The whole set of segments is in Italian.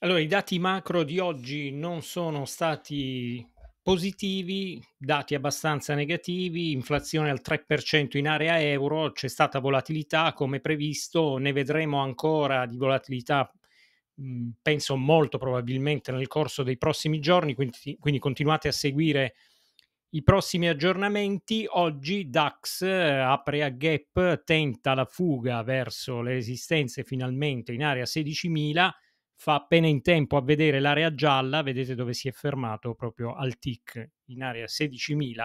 Allora, i dati macro di oggi non sono stati positivi, dati abbastanza negativi, inflazione al 3% in area euro, c'è stata volatilità come previsto, ne vedremo ancora di volatilità mm, penso molto probabilmente nel corso dei prossimi giorni, quindi, quindi continuate a seguire i prossimi aggiornamenti. Oggi DAX eh, apre a gap, tenta la fuga verso le resistenze finalmente in area 16.000 fa appena in tempo a vedere l'area gialla, vedete dove si è fermato proprio al TIC in area 16.000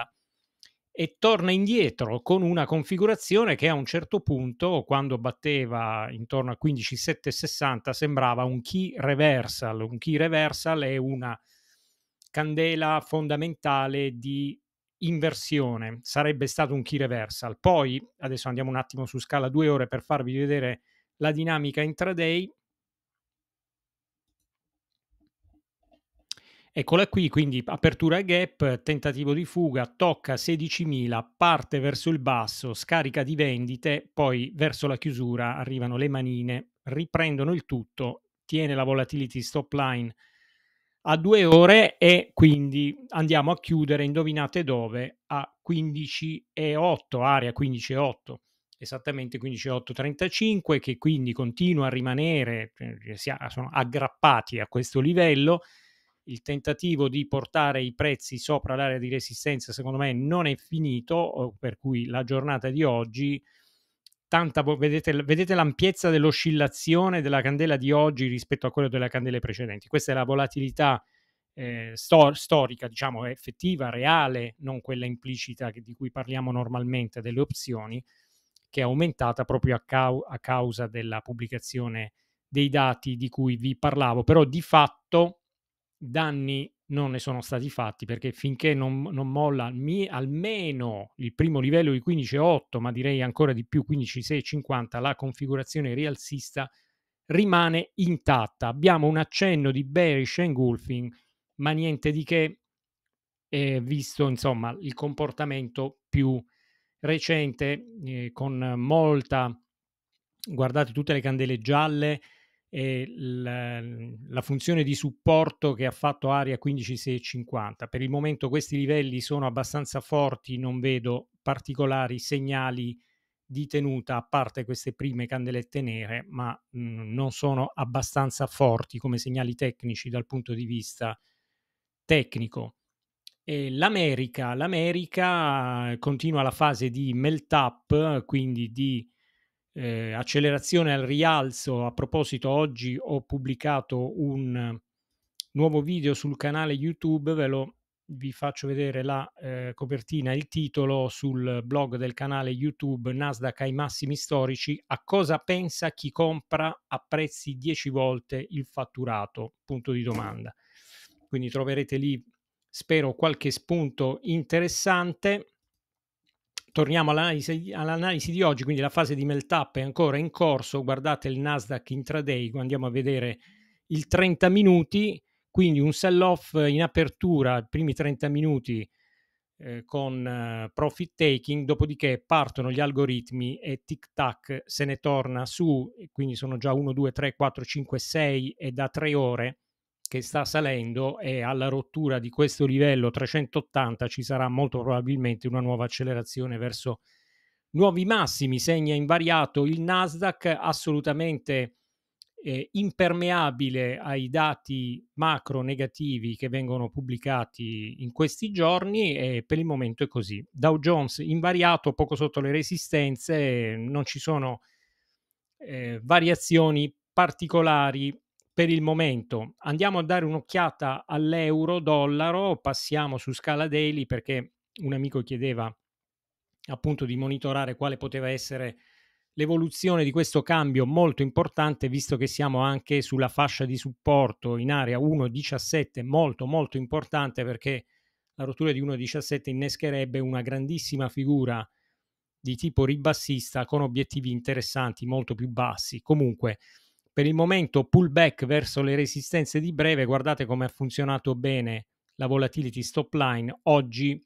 e torna indietro con una configurazione che a un certo punto, quando batteva intorno a 15.760, sembrava un key reversal. Un key reversal è una candela fondamentale di inversione, sarebbe stato un key reversal. Poi, adesso andiamo un attimo su scala 2 ore per farvi vedere la dinamica intraday Eccola qui, quindi apertura gap, tentativo di fuga, tocca 16.000, parte verso il basso, scarica di vendite, poi verso la chiusura arrivano le manine, riprendono il tutto, tiene la volatility stop line a due ore e quindi andiamo a chiudere, indovinate dove, a 15,8, area 15,8 esattamente 15,835 che quindi continua a rimanere, eh, sono aggrappati a questo livello il tentativo di portare i prezzi sopra l'area di resistenza secondo me non è finito, per cui la giornata di oggi, tanta, vedete, vedete l'ampiezza dell'oscillazione della candela di oggi rispetto a quella delle candele precedenti. Questa è la volatilità eh, stor- storica, diciamo effettiva, reale, non quella implicita che, di cui parliamo normalmente delle opzioni, che è aumentata proprio a, cau- a causa della pubblicazione dei dati di cui vi parlavo. Però di fatto danni non ne sono stati fatti perché finché non, non molla mi, almeno il primo livello di 15,8 ma direi ancora di più 15,650 la configurazione rialzista rimane intatta abbiamo un accenno di bearish engulfing ma niente di che eh, visto insomma il comportamento più recente eh, con molta guardate tutte le candele gialle e la, la funzione di supporto che ha fatto Aria 15650. Per il momento questi livelli sono abbastanza forti, non vedo particolari segnali di tenuta, a parte queste prime candelette nere, ma mh, mhmm, non sono abbastanza forti come segnali tecnici dal punto di vista tecnico. E l'America, L'America continua la fase di melt up, quindi di eh, accelerazione al rialzo. A proposito, oggi ho pubblicato un eh, nuovo video sul canale YouTube, ve lo vi faccio vedere la eh, copertina, il titolo sul blog del canale YouTube Nasdaq ai massimi storici, a cosa pensa chi compra a prezzi 10 volte il fatturato? Punto di domanda. Quindi troverete lì, spero, qualche spunto interessante torniamo all'analisi, all'analisi, di oggi, quindi la fase di melt up è ancora in corso, guardate il Nasdaq intraday, andiamo a vedere il 30 minuti, quindi un sell off in apertura, i primi 30 minuti eh, con eh, profit taking, dopodiché partono gli algoritmi e tic tac se ne torna su, quindi sono già 1, 2, 3, 4, 5, 6 e da 3 ore che sta salendo e alla rottura di questo livello 380 ci sarà molto probabilmente una nuova accelerazione verso nuovi massimi, segna invariato il Nasdaq assolutamente eh, impermeabile ai dati macro negativi che vengono pubblicati in questi giorni e per il momento è così. Dow Jones invariato poco sotto le resistenze, non ci sono eh, variazioni particolari per il momento. Andiamo a dare un'occhiata all'euro-dollaro, passiamo su scala daily perché un amico chiedeva appunto di monitorare quale poteva essere l'evoluzione di questo cambio molto importante visto che siamo anche sulla fascia di supporto in area 1.17 molto molto importante perché la rottura di 1.17 innescherebbe una grandissima figura di tipo ribassista con obiettivi interessanti molto più bassi. Comunque per il momento pullback verso le resistenze di breve, guardate come ha funzionato bene la volatility stop line, oggi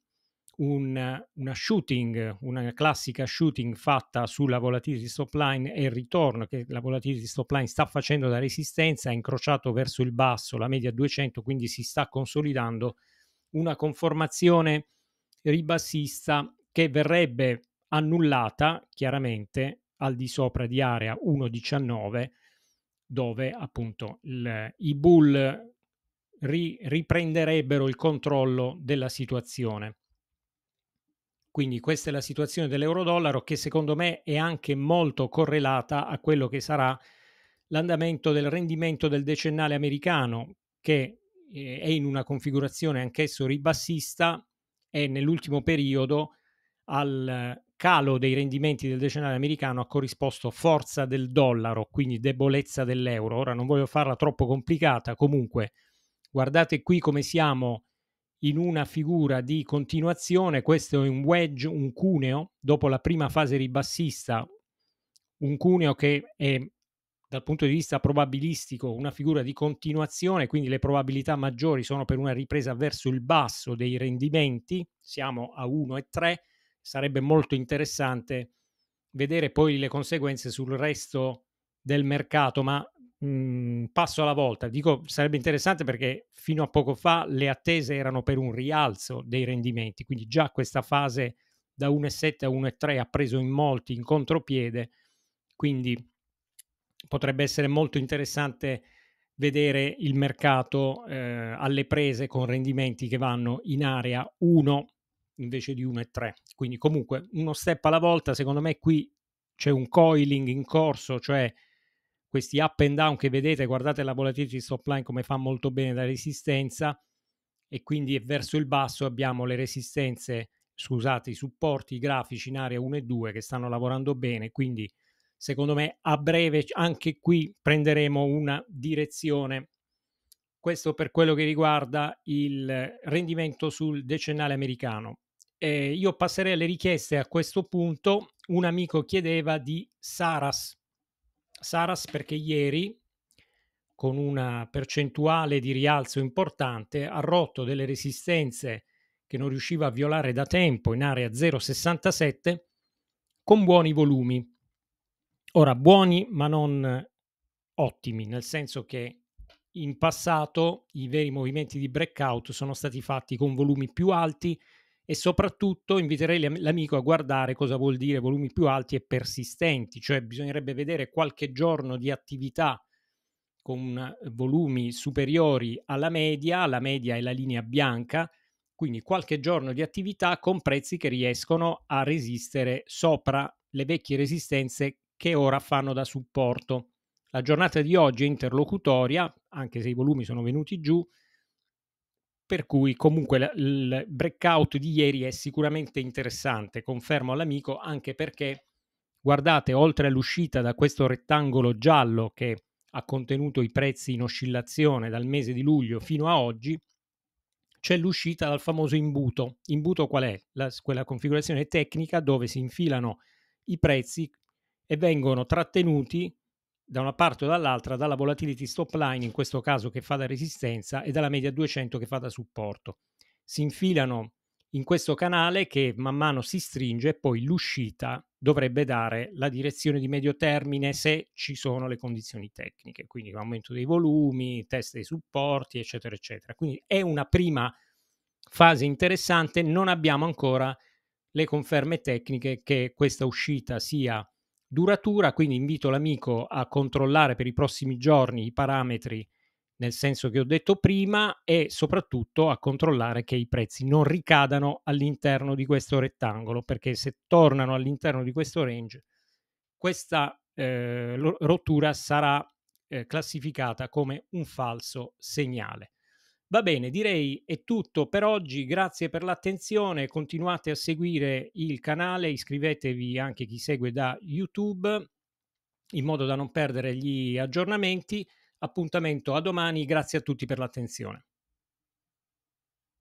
un, una shooting, una classica shooting fatta sulla volatility stop line e il ritorno che la volatility stop line sta facendo da resistenza, ha incrociato verso il basso la media 200, quindi si sta consolidando una conformazione ribassista che verrebbe annullata chiaramente al di sopra di area 1,19 dove appunto il, i bull ri, riprenderebbero il controllo della situazione. Quindi questa è la situazione dell'euro-dollaro che secondo me è anche molto correlata a quello che sarà l'andamento del rendimento del decennale americano che eh, è in una configurazione anch'esso ribassista e nell'ultimo periodo al calo dei rendimenti del decennale americano ha corrisposto forza del dollaro, quindi debolezza dell'euro. Ora non voglio farla troppo complicata, comunque guardate qui come siamo in una figura di continuazione, questo è un wedge, un cuneo, dopo la prima fase ribassista, un cuneo che è dal punto di vista probabilistico una figura di continuazione, quindi le probabilità maggiori sono per una ripresa verso il basso dei rendimenti, siamo a 1,3% sarebbe molto interessante vedere poi le conseguenze sul resto del mercato, ma mh, mhmm, passo alla volta. Dico sarebbe interessante perché fino a poco fa le attese erano per un rialzo dei rendimenti, quindi già questa fase da 1,7 a 1,3 ha preso in molti in contropiede, quindi potrebbe essere molto interessante vedere il mercato eh, alle prese con rendimenti che vanno in area 1 invece di 1,3. Quindi comunque uno step alla volta, secondo me qui c'è un coiling in corso, cioè questi up and down che vedete, guardate la volatilità di stop line come fa molto bene la resistenza e quindi verso il basso abbiamo le resistenze, scusate, i supporti grafici in area 1 e 2 che stanno lavorando bene, quindi secondo me a breve anche qui prenderemo una direzione. Questo per quello che riguarda il rendimento sul decennale americano. Eh, io passerei alle richieste a questo punto. Un amico chiedeva di Saras. Saras perché ieri, con una percentuale di rialzo importante, ha rotto delle resistenze che non riusciva a violare da tempo in area 0,67 con buoni volumi. Ora, buoni ma non ottimi, nel senso che in passato i veri movimenti di breakout sono stati fatti con volumi più alti e soprattutto inviterei l'amico a guardare cosa vuol dire volumi più alti e persistenti, cioè bisognerebbe vedere qualche giorno di attività con eh, volumi superiori alla media, la media è la linea bianca, quindi qualche giorno di attività con prezzi che riescono a resistere sopra le vecchie resistenze che ora fanno da supporto. La giornata di oggi è interlocutoria, anche se i volumi sono venuti giù, per cui comunque il breakout di ieri è sicuramente interessante, confermo all'amico, anche perché guardate, oltre all'uscita da questo rettangolo giallo che ha contenuto i prezzi in oscillazione dal mese di luglio fino a oggi, c'è l'uscita dal famoso imbuto. Imbuto qual è? La, quella configurazione tecnica dove si infilano i prezzi e vengono trattenuti da una parte o dall'altra dalla volatility stop line in questo caso che fa da resistenza e dalla media 200 che fa da supporto. Si infilano in questo canale che man mano si stringe e poi l'uscita dovrebbe dare la direzione di medio termine se ci sono le condizioni tecniche, quindi aumento dei volumi, test dei supporti, eccetera, eccetera. Quindi è una prima fase interessante, non abbiamo ancora le conferme tecniche che questa uscita sia duratura, quindi invito l'amico a controllare per i prossimi giorni i parametri nel senso che ho detto prima e soprattutto a controllare che i prezzi non ricadano all'interno di questo rettangolo, perché se tornano all'interno di questo range, questa eh, rottura sarà eh, classificata come un falso segnale. Va bene, direi è tutto per oggi, grazie per l'attenzione, continuate a seguire il canale, iscrivetevi anche chi segue da YouTube in modo da non perdere gli aggiornamenti. Appuntamento a domani, grazie a tutti per l'attenzione.